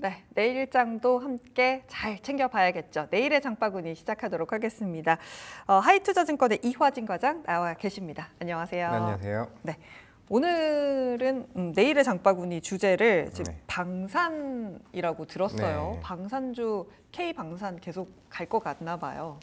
네, 내일 일장도 함께 잘 챙겨봐야겠죠. 내일의 장바구니 시작하도록 하겠습니다. 어, 하이투자증권의 이화진 과장 나와 계십니다. 안녕하세요. 네, 안녕하세요. 네. 오늘은 음, 내일의 장바구니 주제를 지금 네. 방산이라고 들었어요. 네. 방산주 K 방산 계속 갈 것 같나 봐요.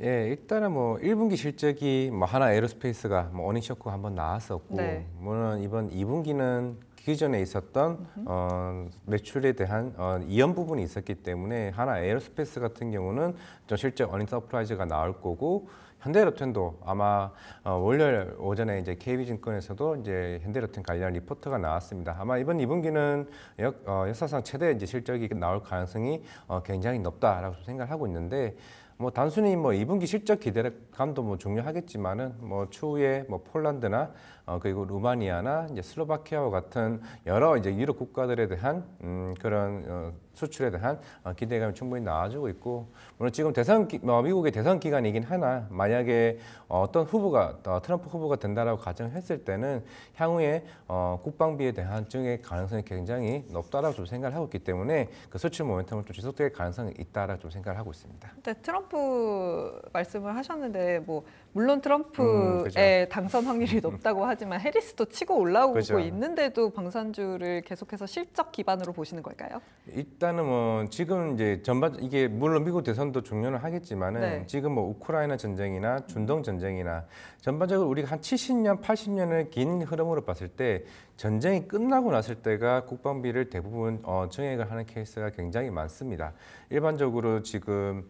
예, 일단은 뭐 1분기 실적이 뭐 하나 에어로스페이스가 뭐 어닝쇼크 한번 나왔었고, 네. 뭐는 이번 2분기는 기전에 그 있었던 어, 매출에 대한 어, 이연 부분이 있었기 때문에 하나 에어스페이스 같은 경우는 좀 실제 어닝 서프라이즈가 나올 거고 현대로텐도 아마 어, 월요일 오전에 이제 KB증권에서도 이제 현대로텐 관련 리포트가 나왔습니다. 아마 이번 2분기는 역, 어, 역사상 최대 이제 실적이 나올 가능성이 어, 굉장히 높다라고 생각하고 있는데 뭐 단순히 뭐 2분기 실적 기대감도 뭐 중요하겠지만은 뭐 추후에 뭐 폴란드나 어, 그리고 루마니아나 이제 슬로바키아와 같은 여러 이제 유럽 국가들에 대한 음, 그런 어, 수출에 대한 어, 기대감이 충분히 나와주고 있고 물론 지금 대선 기, 뭐, 미국의 대선 기간이긴 하나 만약에 어, 어떤 후보가 어, 트럼프 후보가 된다라고 가정했을 때는 향후에 어, 국방비에 대한 증액 가능성이 굉장히 높다라고 좀 생각을 하고 있기 때문에 그 수출 모멘텀을 좀 지속될 가능성이 있다라고 좀 생각을 하고 있습니다. 근데 트럼프 말씀을 하셨는데 뭐 물론 트럼프의 음, 당선 확률이 높다고 하지. 하지만 해리스도 치고 올라오고 그렇죠. 있는데도 방산주를 계속해서 실적 기반으로 보시는 걸까요? 일단은 뭐 지금 이제 전반 이게 물론 미국 대선도 중요는 하겠지만은 네. 지금 뭐 우크라이나 전쟁이나 중동 전쟁이나 전반적으로 우리가 한 70년, 80년의 긴 흐름으로 봤을 때 전쟁이 끝나고 났을 때가 국방비를 대부분 어, 증액을 하는 케이스가 굉장히 많습니다. 일반적으로 지금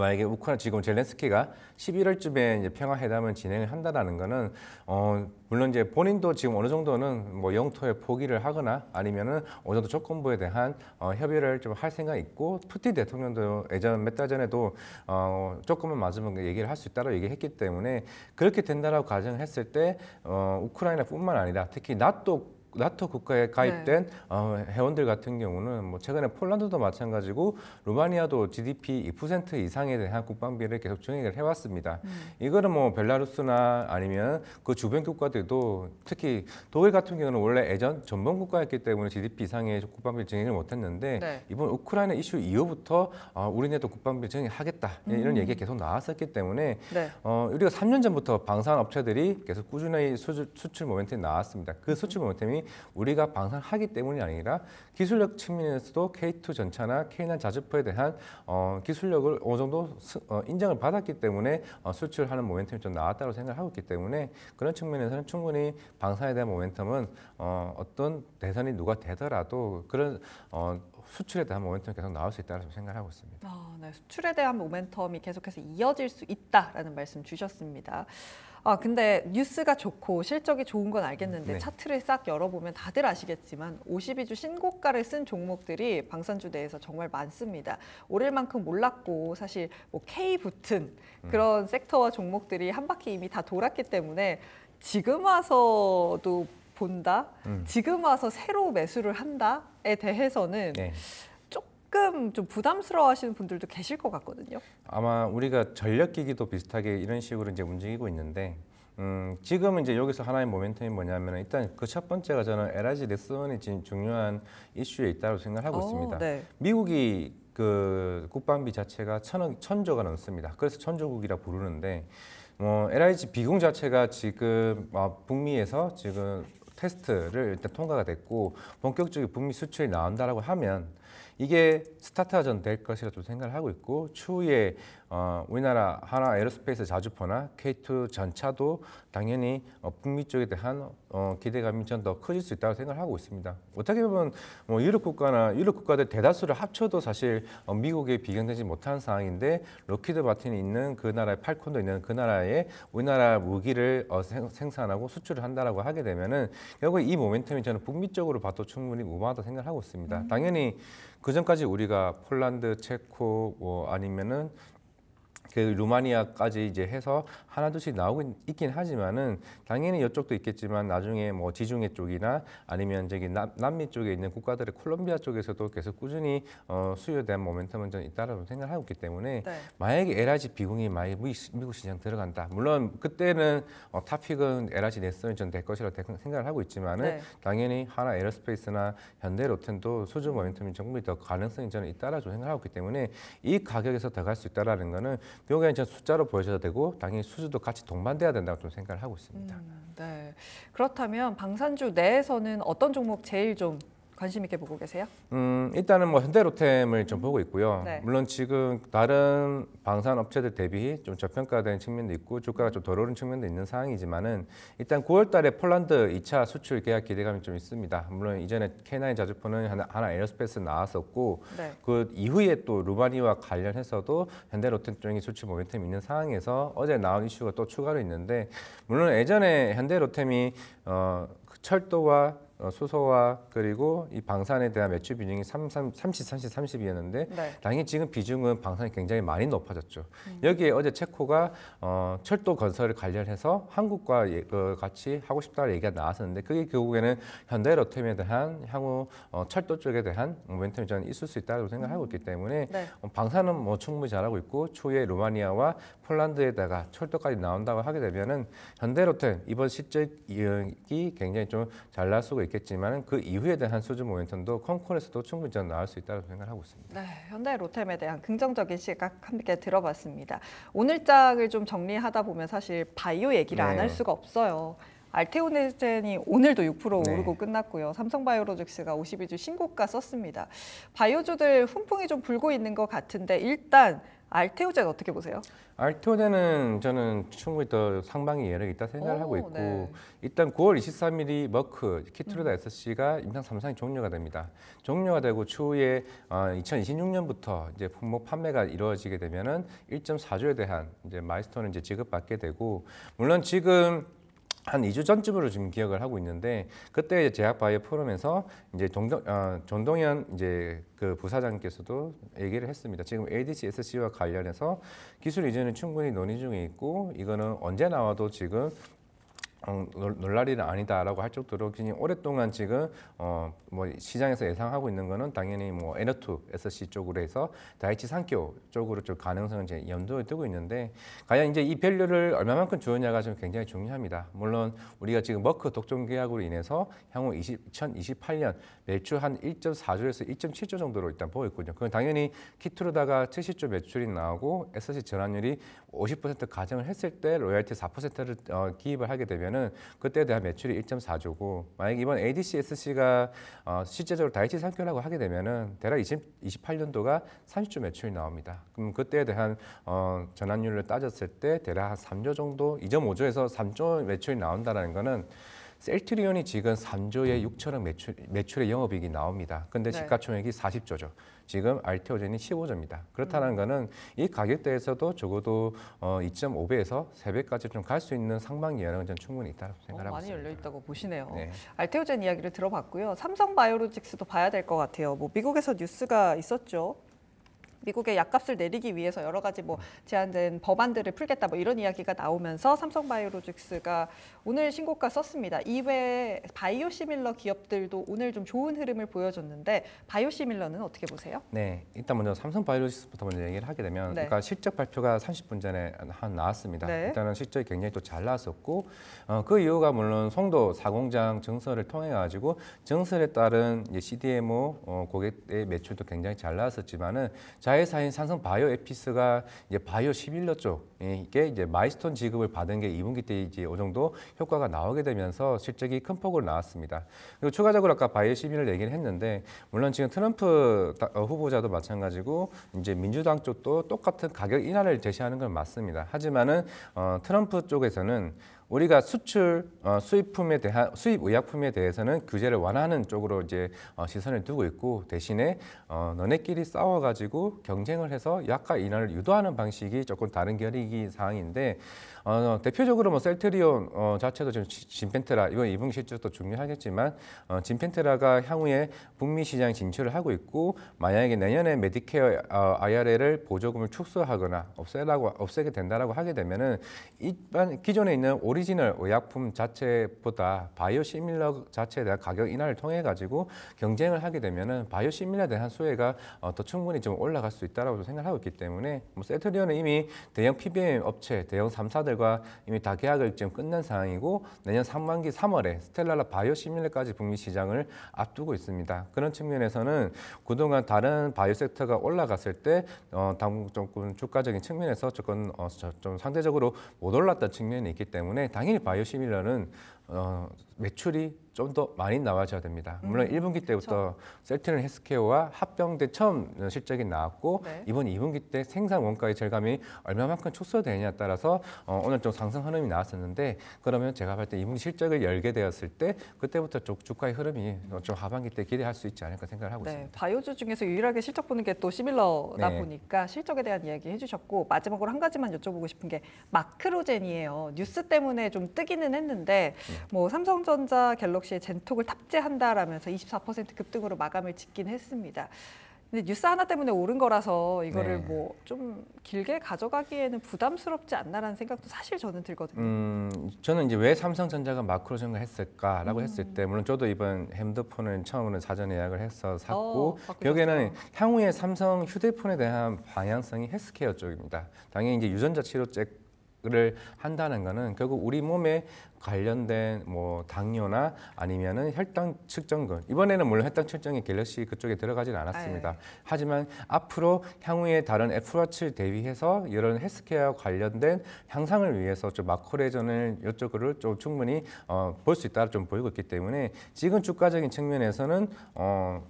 만약에 우크라 이나 지금 젤렌스키가 11월쯤에 이제 평화 회담을 진행을 한다라는 거는 어 물론 이제 본인도 지금 어느 정도는 뭐 영토에 포기를 하거나 아니면은 어느 정도 조건부에 대한 어 협의를 좀 할 생각이 있고 푸틴 대통령도 예전 몇 달 전에도 어 조금만 맞으면 그 얘기를 할 수 있다고 라 얘기했기 때문에 그렇게 된다라고 가정했을 때 어 우크라이나뿐만 아니라 특히 나토 나토 국가에 가입된 네. 어, 회원들 같은 경우는 뭐 최근에 폴란드도 마찬가지고 루마니아도 GDP 2% 이상에 대한 국방비를 계속 증액을 해왔습니다. 음. 이거는 뭐 벨라루스나 아니면 그 주변 국가들도 특히 독일 같은 경우는 원래 예전 전범 국가였기 때문에 GDP 이상의 국방비 증액을 못했는데 네. 이번 우크라이나 이슈 이후부터 어, 우리네도 국방비 증액하겠다 이런 음. 얘기가 계속 나왔었기 때문에 네. 어, 우리가 3년 전부터 방산 업체들이 계속 꾸준히 수출, 수출 모멘텀이 나왔습니다. 그 수출 모멘텀이 우리가 방산을 하기 때문이 아니라 기술력 측면에서도 K2 전차나 K9 자주포에 대한 어, 기술력을 어느 정도 스, 어, 인정을 받았기 때문에 어, 수출하는 모멘텀이 좀 나왔다고 생각하고 있기 때문에 그런 측면에서는 충분히 방산에 대한 모멘텀은 어, 어떤 대선이 누가 되더라도 그런 어, 수출에 대한 모멘텀이 계속 나올 수 있다고 생각하고 있습니다. 아, 네. 수출에 대한 모멘텀이 계속해서 이어질 수 있다라는 말씀 주셨습니다. 아 근데 뉴스가 좋고 실적이 좋은 건 알겠는데 네. 차트를 싹 열어보면 다들 아시겠지만 52주 신고가를 쓴 종목들이 방산주 내에서 정말 많습니다. 오를 만큼 몰랐고 사실 뭐 K 붙은 음. 그런 음. 섹터와 종목들이 한 바퀴 이미 다 돌았기 때문에 지금 와서도 본다, 음. 지금 와서 새로 매수를 한다에 대해서는 네. 조금 좀 부담스러워하시는 분들도 계실 것 같거든요. 아마 우리가 전력기기도 비슷하게 이런 식으로 이제 움직이고 있는데 음, 지금은 이제 여기서 하나의 모멘텀이 뭐냐면 일단 그 첫 번째가 저는 LRG 렉슨이 지금 중요한 이슈에 있다고 생각하고 오, 어, 있습니다. 네. 미국이 그 국방비 자체가 천억, 천조가 넘습니다. 그래서 천조국이라 부르는데 뭐 LRG 비공 자체가 지금 어, 북미에서 지금 테스트를 일단 통과가 됐고 본격적인 북미 수출이 나온다라고 하면 이게 스타트가 전될 것이라 좀 생각을 하고 있고 추후에 어, 우리나라 하나 에어스페이스 자주포나 K2 전차도 당연히 어, 북미 쪽에 대한 어, 기대감이 좀 더 커질 수 있다고 생각하고 있습니다. 어떻게 보면 뭐 유럽 국가나 유럽 국가들 대다수를 합쳐도 사실 어, 미국에 비견되지 못한 상황인데 로키드 마틴이 있는 그 나라의 팔콘도 있는 그 나라에 우리나라 무기를 어, 생산하고 수출을 한다라고 하게 되면은 결국 이 모멘텀이 저는 북미 쪽으로 봐도 충분히 무마하다 생각하고 있습니다. 음. 당연히 그 전까지 우리가 폴란드, 체코 뭐 아니면은 그 루마니아까지 이제 해서 하나둘씩 나오고 있긴 하지만은 당연히 이쪽도 있겠지만 나중에 뭐 지중해 쪽이나 아니면 저기 남, 남미 쪽에 있는 국가들의 콜롬비아 쪽에서도 계속 꾸준히 어, 수요에 대한 모멘텀은 좀 있다라고 생각하고 있기 때문에 네. 만약에 LRG 비공이 많이 미국 시장 들어간다 물론 그때는 어, 탑픽은 LRG 냈으면 좀될 것이라 고 생각을 하고 있지만은 네. 당연히 하나 에어스페이스나 현대 로텐도 소주 모멘텀이 정말 더 가능성이 저는 있다라고 생각하고 있기 때문에 이 가격에서 더 갈 수 있다라는 거는 미국에는 그 전 숫자로 보여줘야 되고 당연히 수주도 같이 동반돼야 된다고 좀 생각을 하고 있습니다. 음, 네. 그렇다면 방산주 내에서는 어떤 종목 제일 좀 관심 있게 보고 계세요? 음, 일단은 뭐 현대로템을 좀 음. 보고 있고요. 네. 물론 지금 다른 방산 업체들 대비 좀 저평가된 측면도 있고 주가가 좀덜 오른 측면도 있는 상황이지만은 일단 9월 달에 폴란드 2차 수출 계약 기대감이 좀 있습니다. 물론 이전에 K9 자주포는 하나, 하나 에어스페이스 나왔었고 네. 그 이후에 또 루마니와 관련해서도 현대로템 쪽이 수출 모멘텀이 있는 상황에서 어제 나온 이슈가 또 추가로 있는데 물론 예전에 현대로템이 어, 그 철도와 어, 수소와 그리고 이 방산에 대한 매출 비중이 3, 3, 30, 30, 이었는데 네. 당연히 지금 비중은 방산이 굉장히 많이 높아졌죠. 음. 여기에 어제 체코가 어, 철도 건설을 관련해서 한국과 예, 그 같이 하고 싶다는 얘기가 나왔었는데 그게 결국에는 현대로템에 대한 향후 어, 철도 쪽에 대한 모멘텀이 저는 있을 수 있다고 생각하고 있기 음. 때문에 네. 어, 방산은 뭐 충분히 잘하고 있고 추후에 루마니아와 폴란드에다가 철도까지 나온다고 하게 되면은 현대로템 이번 실적이 굉장히 좀잘 나올 수가 있겠지만 그 이후에 대한 수주 모멘텀도 컨콜에서도 충분히 저 나올 수 있다고 생각하고 있습니다. 네, 현대 로템에 대한 긍정적인 시각 함께 들어봤습니다. 오늘장을 좀 정리하다 보면 사실 바이오 얘기를 네. 안할 수가 없어요. 알테오네젠이 오늘도 6% 오르고 끝났고요. 삼성바이오로직스가 52주 신고가 썼습니다. 바이오주들 훈풍이 좀 불고 있는 것 같은데 일단 알테오제는 어떻게 보세요? 알테오제는 저는 충분히 더 상방이 여력이 있다 생각 하고 있고 네. 일단 9월 23일이 머크 키트루다 음. SC가 임상 3상이 종료가 됩니다. 종료가 되고 추후에 어, 2026년부터 이제 품목 판매가 이루어지게 되면은 1.4조에 대한 이제 마이스톤을 이제 지급받게 되고 물론 지금 한 2주 전쯤으로 지금 기억을 하고 있는데 그때 제약바이오 포럼에서 이제 정동, 어, 아, 정동현 이제 그부사장께서도 얘기를 했습니다. 지금 ADCSC와 관련해서 기술 이전은 충분히 논의 중에 있고 이거는 언제 나와도 지금 음, 어, 놀랄 일은 아니다라고 할 정도로 굉장히 오랫동안 지금 어, 뭐 시장에서 예상하고 있는 거는 당연히 뭐 에너투 SC 쪽으로 해서 다이치 산교 쪽으로 좀 가능성을 이제 염두에 두고 있는데 과연 이제 이 밸류를 얼마만큼 주느냐가 지금 굉장히 중요합니다. 물론 우리가 지금 머크 독점 계약으로 인해서 향후 20, 2028년 매출 한 1.4조에서 1.7조 정도로 일단 보고 있거든요. 그건 당연히 키트로다가 70조 매출이 나오고 SC 전환율이 50% 가정을 했을 때 로열티 4%를 어, 기입을 하게 되면은 그때에 대한 매출이 1.4조고 만약 이번 ADCSC가 어, 실제적으로 다이치 상표라고 하게 되면은 대략 20, 28년도가 30조 매출이 나옵니다. 그럼 그때에 대한 어, 전환율을 따졌을 때 대략 한 3조 정도 2.5조에서 3조 매출이 나온다라는 거는 셀트리온이 지금 3조에 6천억 음. 매출, 매출의 영업이익이 나옵니다. 근데 시가총액이 40조죠. 지금 알테오젠이 15조입니다. 그렇다는 음. 거는 이 가격대에서도 적어도 어, 2.5배에서 3배까지 좀 갈 수 있는 상반기 연은 전 충분히 있다고 생각하고 어, 많이 니다 열려 있다고 보시네요. 네. 알테오젠 이야기를 들어봤고요. 삼성바이오로직스도 봐야 될 것 같아요. 뭐 미국에서 뉴스가 있었죠. 미국의 약값을 내리기 위해서 여러 가지 뭐 제한된 법안들을 풀겠다 뭐 이런 이야기가 나오면서 삼성바이오로직스가 오늘 신고가 썼습니다. 이외에 바이오시밀러 기업들도 오늘 좀 좋은 흐름을 보여줬는데 바이오시밀러는 어떻게 보세요? 네, 일단 먼저 삼성바이오로직스부터 먼저 얘기를 하게 되면 네. 그러니까 실적 발표가 30분 전에 한 나왔습니다. 네. 일단은 실적이 굉장히 또 잘 나왔었고 어, 그 이유가 물론 송도 사공장 증설을 통해 가지고 증설에 따른 이제 CDMO 어, 고객의 매출도 굉장히 잘 나왔었지만은 자 자회사인 삼성바이오 에피스가 이제 바이오 시1러 쪽에 예, 이제 마이스톤 지급을 받은 게 2분기 때 이제 어느 정도 효과가 나오게 되면서 실적이 큰 폭으로 나왔습니다. 그리고 추가적으로 아까 바이오 11을 얘기를 했는데 물론 지금 트럼프 어, 후보자도 마찬가지고 이제 민주당 쪽도 똑같은 가격 인하를 제시하는 건 맞습니다. 하지만은 어, 트럼프 쪽에서는 우리가 수출 어, 수입품에 대한 수입 의약품에 대해서는 규제를 완화하는 쪽으로 이제 어, 시선을 두고 있고 대신에 어, 너네끼리 싸워가지고 경쟁을 해서 약가 인하를 유도하는 방식이 조금 다른 결이기 사항인데 어, 대표적으로 뭐 셀트리온 어, 자체도 지금 진펜트라이번 이분 실적도 중요하겠지만 어, 진펜트라가 향후에 북미 시장 진출을 하고 있고 만약에 내년에 메디케어 어, IRA를 보조금을 축소하거나 없애라고 없애게 된다라고 하게 되면은 일반 기존에 있는 오리지널 의약품 자체보다 바이오시밀러 자체에 대한 가격 인하를 통해 가지고 경쟁을 하게 되면은 바이오시밀러에 대한 수혜가 어, 더 충분히 좀 올라갈 수 있다라고 생각하고 있기 때문에 뭐 세트리온은 이미 대형 PBM 업체, 대형 3사들과 이미 다 계약을 지금 끝낸 상황이고 내년 3만기 3월에 스텔라라 바이오시밀러까지 북미 시장을 앞두고 있습니다. 그런 측면에서는 그동안 다른 바이오 섹터가 올라갔을 때 어, 당국 조금 주가적인 측면에서 조금 어, 저, 좀 상대적으로 못 올랐던 측면이 있기 때문에 당연히 바이오시밀러는 어, 매출이 좀 더 많이 나와줘야 됩니다. 음, 물론 음, 1분기 때부터 그 셀트는 헬스케어와 합병대 처음 실적이 나왔고 네. 이번 2분기 때 생산 원가의 절감이 얼마만큼 축소되느냐에 따라서 어, 오늘 좀 상승 흐름이 나왔었는데 그러면 제가 볼 때 2분기 실적을 열게 되었을 때 그때부터 주, 주가의 흐름이 어, 좀 하반기 때 기대할 수 있지 않을까 생각을 하고 네, 있습니다. 바이오주 중에서 유일하게 실적 보는 게 또 시밀러다 네. 보니까 실적에 대한 이야기 해주셨고 마지막으로 한 가지만 여쭤보고 싶은 게 마크로젠이에요. 뉴스 때문에 좀 뜨기는 했는데 음. 뭐 삼성 삼성전자 갤럭시의 젠톡을 탑재한다라면서 24% 급등으로 마감을 짓긴 했습니다. 근데 뉴스 하나 때문에 오른 거라서 이거를 네. 뭐좀 길게 가져가기에는 부담스럽지 않나라는 생각도 사실 저는 들거든요. 음, 저는 이제 왜 삼성전자가 마크로 전을 했을까라고 음. 했을 때 물론 저도 이번 핸드폰을 처음으로 사전 예약을 해서 샀고 어, 여기에는 향후에 삼성 휴대폰에 대한 방향성이 헬스케어 쪽입니다. 당연히 이제 유전자 치료 쪽를 한다는 것은 결국 우리 몸에 관련된 뭐 당뇨나 아니면은 혈당 측정근 이번에는 물론 혈당 측정이 갤럭시 그쪽에 들어가진 않았습니다. 아유. 네. 하지만 앞으로 향후에 다른 애플워치를 대비해서 이런 헬스케어 관련된 향상을 위해서 좀 마코레전을 이쪽으로 좀 충분히 어, 볼 수 있다 좀 보이고 있기 때문에 지금 주가적인 측면에서는 어,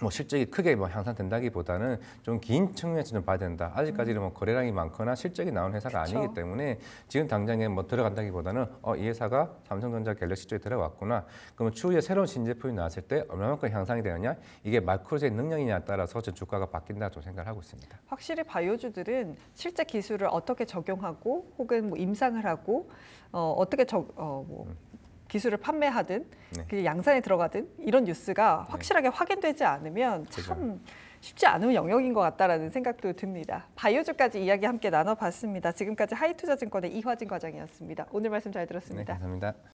뭐 실적이 크게 뭐 향상된다기보다는 좀 긴 측면에서 좀 봐야 된다. 아직까지는 음. 뭐 거래량이 많거나 실적이 나온 회사가 그쵸. 아니기 때문에 지금 당장에 뭐 들어간다기보다는 어이 회사가 삼성전자 갤럭시 쪽에 들어왔구나. 그러면 추후에 새로운 신제품이 나왔을 때 얼마만큼 향상이 되느냐 이게 마크로의 능력이냐에 따라서 전 주가가 바뀐다 고 생각을 하고 있습니다. 확실히 바이오주들은 실제 기술을 어떻게 적용하고 혹은 뭐 임상을 하고 어, 어떻게 적, 어, 뭐 음. 기술을 판매하든 네. 그 양산에 들어가든 이런 뉴스가 네. 확실하게 확인되지 않으면 참 그렇죠. 쉽지 않은 영역인 것 같다라는 생각도 듭니다. 바이오주까지 이야기 함께 나눠봤습니다. 지금까지 하이투자증권의 이화진 과장이었습니다. 오늘 말씀 잘 들었습니다. 네, 감사합니다.